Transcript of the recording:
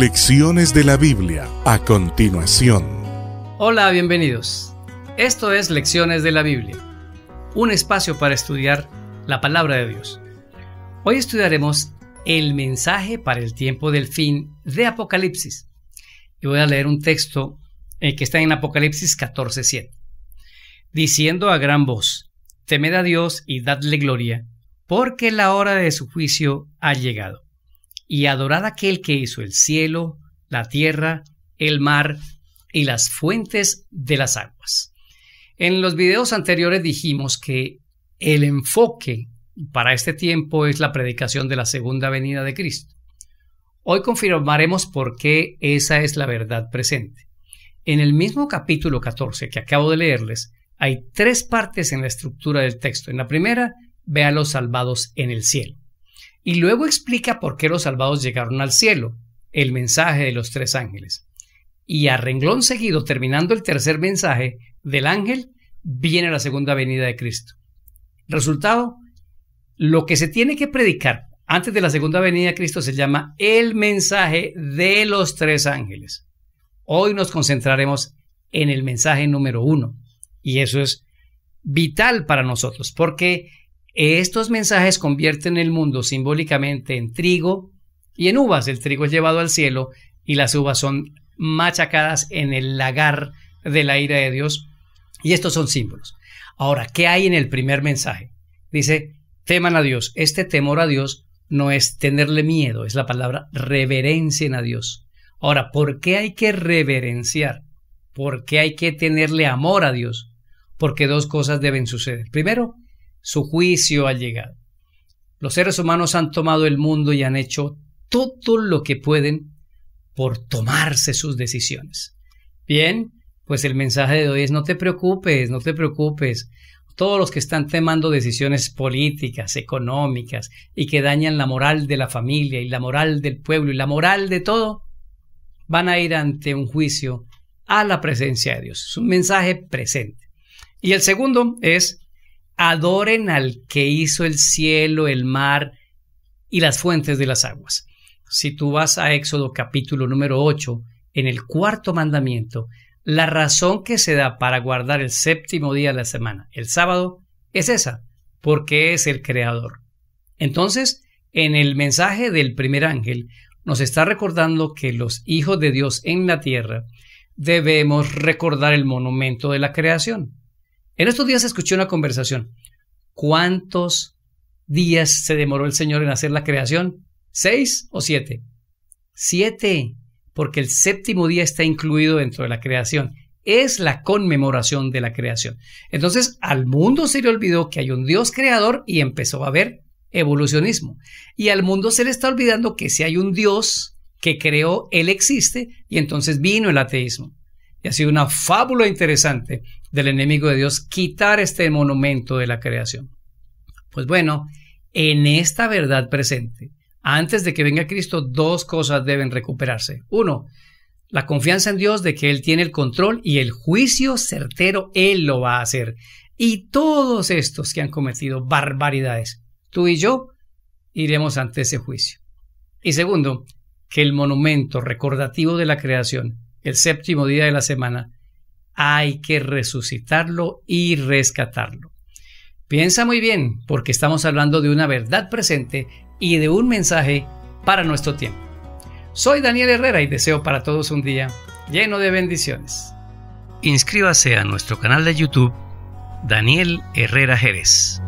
Lecciones de la Biblia a continuación. Hola, bienvenidos. Esto es Lecciones de la Biblia, un espacio para estudiar la palabra de Dios. Hoy estudiaremos el mensaje para el tiempo del fin de Apocalipsis. Y voy a leer un texto eh, que está en Apocalipsis 14:7. Diciendo a gran voz: Temed a Dios y dadle gloria, porque la hora de su juicio ha llegado y adorad aquel que hizo el cielo, la tierra, el mar y las fuentes de las aguas. En los videos anteriores dijimos que el enfoque para este tiempo es la predicación de la segunda venida de Cristo. Hoy confirmaremos por qué esa es la verdad presente. En el mismo capítulo 14 que acabo de leerles, hay tres partes en la estructura del texto. En la primera, ve a los salvados en el cielo y luego explica por qué los salvados llegaron al cielo, el mensaje de los tres ángeles. Y a renglón seguido, terminando el tercer mensaje del ángel, viene la segunda venida de Cristo. Resultado, lo que se tiene que predicar antes de la segunda venida de Cristo se llama el mensaje de los tres ángeles. Hoy nos concentraremos en el mensaje número uno. Y eso es vital para nosotros, porque estos mensajes convierten el mundo simbólicamente en trigo y en uvas. El trigo es llevado al cielo y las uvas son machacadas en el lagar de la ira de Dios. Y estos son símbolos. Ahora, ¿qué hay en el primer mensaje? Dice, teman a Dios. Este temor a Dios no es tenerle miedo, es la palabra reverencien a Dios. Ahora, ¿por qué hay que reverenciar? ¿Por qué hay que tenerle amor a Dios? Porque dos cosas deben suceder. Primero, su juicio ha llegado. Los seres humanos han tomado el mundo y han hecho todo lo que pueden por tomarse sus decisiones. Bien, pues el mensaje de hoy es no te preocupes, no te preocupes. Todos los que están tomando decisiones políticas, económicas y que dañan la moral de la familia y la moral del pueblo y la moral de todo, van a ir ante un juicio a la presencia de Dios. Es un mensaje presente. Y el segundo es adoren al que hizo el cielo, el mar y las fuentes de las aguas. Si tú vas a Éxodo capítulo número 8, en el cuarto mandamiento, la razón que se da para guardar el séptimo día de la semana, el sábado, es esa, porque es el creador. Entonces, en el mensaje del primer ángel, nos está recordando que los hijos de Dios en la tierra debemos recordar el monumento de la creación. En estos días escuché una conversación. ¿Cuántos días se demoró el Señor en hacer la creación? ¿Seis o siete? Siete, porque el séptimo día está incluido dentro de la creación. Es la conmemoración de la creación. Entonces al mundo se le olvidó que hay un Dios creador y empezó a haber evolucionismo. Y al mundo se le está olvidando que si hay un Dios que creó, Él existe y entonces vino el ateísmo. Y ha sido una fábula interesante del enemigo de Dios quitar este monumento de la creación. Pues bueno, en esta verdad presente, antes de que venga Cristo, dos cosas deben recuperarse. Uno, la confianza en Dios de que Él tiene el control y el juicio certero Él lo va a hacer. Y todos estos que han cometido barbaridades, tú y yo, iremos ante ese juicio. Y segundo, que el monumento recordativo de la creación el séptimo día de la semana, hay que resucitarlo y rescatarlo. Piensa muy bien, porque estamos hablando de una verdad presente y de un mensaje para nuestro tiempo. Soy Daniel Herrera y deseo para todos un día lleno de bendiciones. Inscríbase a nuestro canal de YouTube Daniel Herrera Jerez.